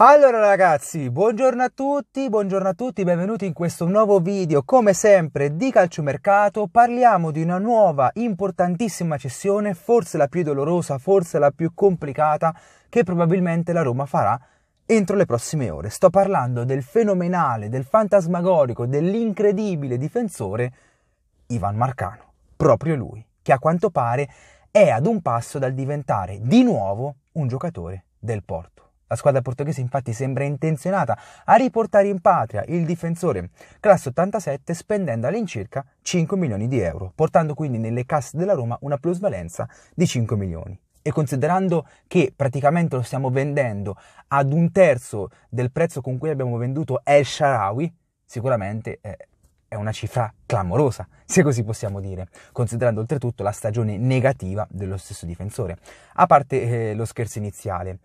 Allora ragazzi, buongiorno a tutti, buongiorno a tutti, benvenuti in questo nuovo video come sempre di calciomercato. Parliamo di una nuova importantissima cessione, forse la più dolorosa, forse la più complicata che probabilmente la Roma farà entro le prossime ore. Sto parlando del fenomenale, del fantasmagorico, dell'incredibile difensore Ivan Marcano, proprio lui, che a quanto pare è ad un passo dal diventare di nuovo un giocatore del Porto. La squadra portoghese infatti sembra intenzionata a riportare in patria il difensore classe 87 spendendo all'incirca 5 milioni di euro, portando quindi nelle casse della Roma una plusvalenza di 5 milioni. E considerando che praticamente lo stiamo vendendo ad un terzo del prezzo con cui abbiamo venduto El Sharawi, sicuramente eh, è una cifra clamorosa, se così possiamo dire, considerando oltretutto la stagione negativa dello stesso difensore. A parte eh, lo scherzo iniziale,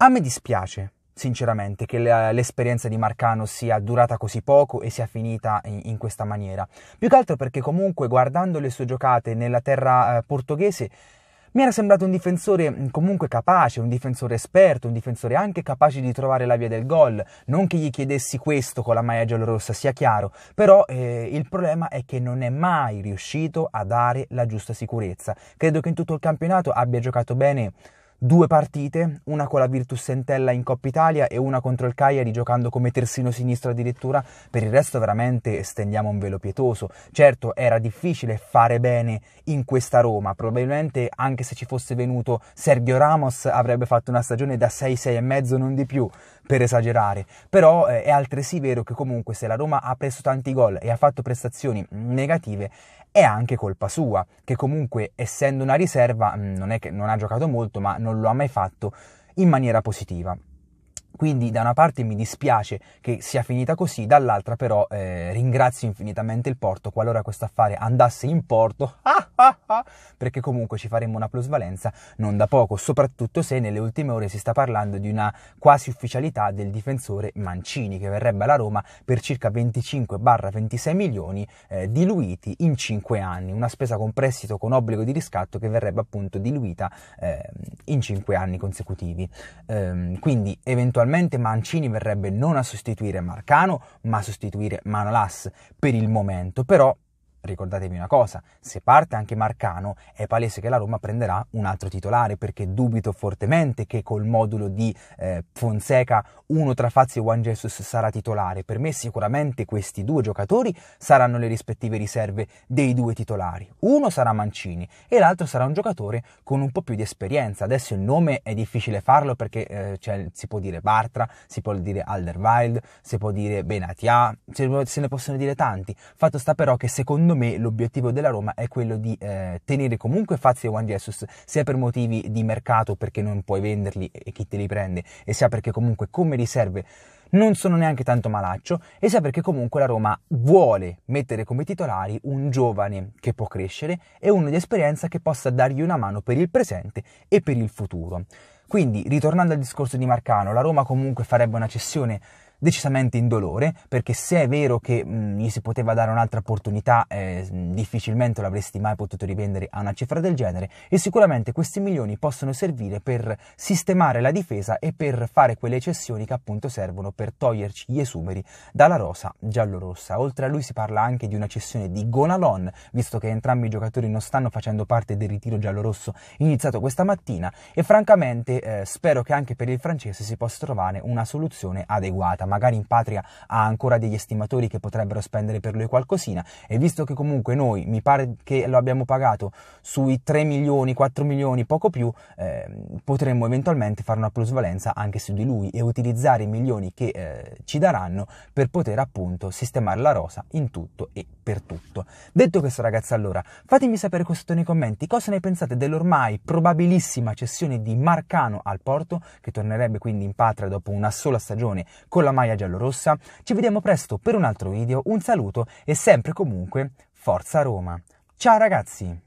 a me dispiace, sinceramente, che l'esperienza di Marcano sia durata così poco e sia finita in, questa maniera. Più che altro perché comunque guardando le sue giocate nella terra eh, portoghese mi era sembrato un difensore mm, comunque capace, un difensore esperto, un difensore anche capace di trovare la via del gol. Non che gli chiedessi questo con la maglia giallorossa, sia chiaro, però eh, il problema è che non è mai riuscito a dare la giusta sicurezza. Credo che in tutto il campionato abbia giocato bene due partite, una con la Virtus Sentella in Coppa Italia e una contro il Cagliari giocando come terzino sinistro addirittura, per il resto veramente stendiamo un velo pietoso. Certo, era difficile fare bene in questa Roma, probabilmente anche se ci fosse venuto Sergio Ramos avrebbe fatto una stagione da 6-6 e mezzo, non di più per esagerare, però eh, è altresì vero che comunque se la Roma ha preso tanti gol e ha fatto prestazioni negative è anche colpa sua, che comunque essendo una riserva mm, non è che non ha giocato molto, ma non lo ha mai fatto in maniera positiva. Quindi da una parte mi dispiace che sia finita così, dall'altra però eh, ringrazio infinitamente il Porto qualora questo affare andasse in porto. Ah! perché comunque ci faremmo una plusvalenza non da poco, soprattutto se nelle ultime ore si sta parlando di una quasi ufficialità del difensore Mancini che verrebbe alla Roma per circa 25-26 milioni eh, diluiti in 5 anni, una spesa con prestito con obbligo di riscatto che verrebbe appunto diluita eh, in 5 anni consecutivi. Ehm, quindi eventualmente Mancini verrebbe non a sostituire Marcano, ma a sostituire Manolas per il momento, però ricordatevi una cosa, se parte anche Marcano è palese che la Roma prenderà un altro titolare perché dubito fortemente che col modulo di eh, Fonseca uno tra Fazio e Juan Jesus sarà titolare. Per me sicuramente questi due giocatori saranno le rispettive riserve dei due titolari. Uno sarà Mancini e l'altro sarà un giocatore con un po' più di esperienza. Adesso il nome è difficile farlo perché eh, cioè, si può dire Bartra, si può dire Alderweireld, si può dire Benatia, se ne possono dire tanti. Fatto sta però che secondo me me l'obiettivo della Roma è quello di eh, tenere comunque Fazio e Juan Jesus, sia per motivi di mercato perché non puoi venderli e chi te li prende, e sia perché comunque come riserve non sono neanche tanto malaccio e sia perché comunque la Roma vuole mettere come titolari un giovane che può crescere e uno di esperienza che possa dargli una mano per il presente e per il futuro. Quindi, ritornando al discorso di Marcano, la Roma comunque farebbe una cessione decisamente indolore, perché se è vero che mh, gli si poteva dare un'altra opportunità, eh, difficilmente l'avresti mai potuto rivendere a una cifra del genere e sicuramente questi milioni possono servire per sistemare la difesa e per fare quelle cessioni che appunto servono per toglierci gli esumeri dalla rosa giallorossa. Oltre a lui si parla anche di una cessione di Gonalon, visto che entrambi i giocatori non stanno facendo parte del ritiro giallorosso iniziato questa mattina e francamente eh, spero che anche per il francese si possa trovare una soluzione adeguata magari in patria ha ancora degli estimatori che potrebbero spendere per lui qualcosina e visto che comunque noi mi pare che lo abbiamo pagato sui 3 milioni, 4 milioni, poco più, eh, potremmo eventualmente fare una plusvalenza anche su di lui e utilizzare i milioni che eh, ci daranno per poter appunto sistemare la rosa in tutto e per tutto. Detto questo ragazzi allora, fatemi sapere questo nei commenti cosa ne pensate dell'ormai probabilissima cessione di Marcano al Porto che tornerebbe quindi in patria dopo una sola stagione con la maglia giallorossa. Ci vediamo presto per un altro video, un saluto e sempre comunque Forza Roma. Ciao ragazzi!